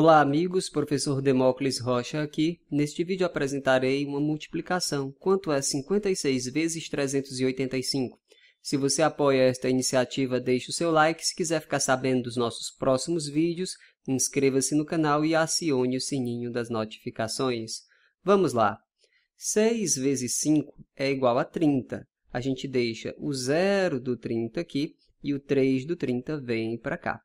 Olá amigos, professor Demócles Rocha aqui. Neste vídeo apresentarei uma multiplicação. Quanto é 56 vezes 385? Se você apoia esta iniciativa, deixe o seu like. Se quiser ficar sabendo dos nossos próximos vídeos, inscreva-se no canal e acione o sininho das notificações. Vamos lá! 6 vezes 5 é igual a 30. A gente deixa o zero do 30 aqui e o 3 do 30 vem para cá.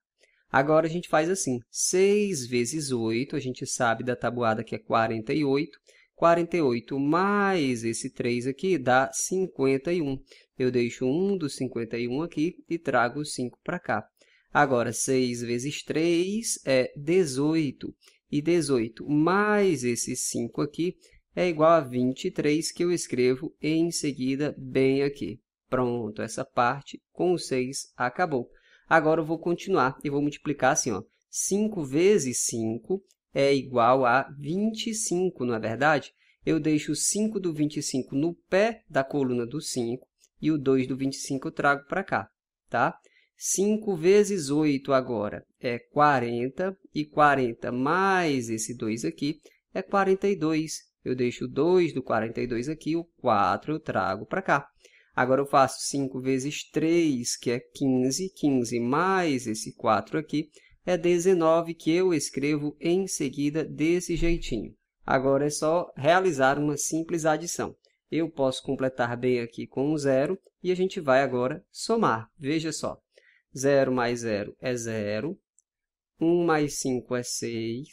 Agora a gente faz assim, 6 vezes 8, a gente sabe da tabuada que é 48, 48 mais esse 3 aqui dá 51. Eu deixo 1 dos 51 aqui e trago 5 para cá. Agora, 6 vezes 3 é 18. E 18 mais esse 5 aqui é igual a 23, que eu escrevo em seguida bem aqui. Pronto, essa parte com 6 acabou. Agora eu vou continuar e vou multiplicar assim, ó. 5 vezes 5 é igual a 25, não é verdade? Eu deixo o 5 do 25 no pé da coluna do 5 e o 2 do 25 eu trago para cá, tá? 5 vezes 8 agora é 40, e 40 mais esse 2 aqui é 42. Eu deixo o 2 do 42 aqui, o 4 eu trago para cá. Agora eu faço 5 vezes 3, que é 15. 15 mais esse 4 aqui é 19, que eu escrevo em seguida desse jeitinho. Agora é só realizar uma simples adição. Eu posso completar bem aqui com um zero e a gente vai agora somar. Veja só, 0 mais 0 é 0, 1 mais 5 é 6,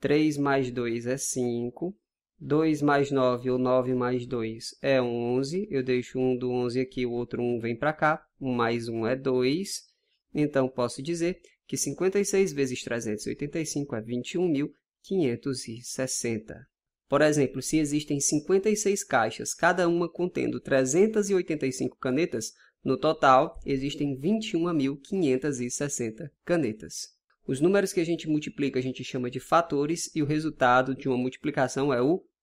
3 mais 2 é 5, 2 mais 9 ou 9 mais 2 é 11. Eu deixo um do 11 aqui, o outro 1 vem para cá. 1 mais 1 é 2. Então, posso dizer que 56 vezes 385 é 21.560. Por exemplo, se existem 56 caixas, cada uma contendo 385 canetas, no total existem 21.560 canetas. Os números que a gente multiplica a gente chama de fatores e o resultado de uma multiplicação é o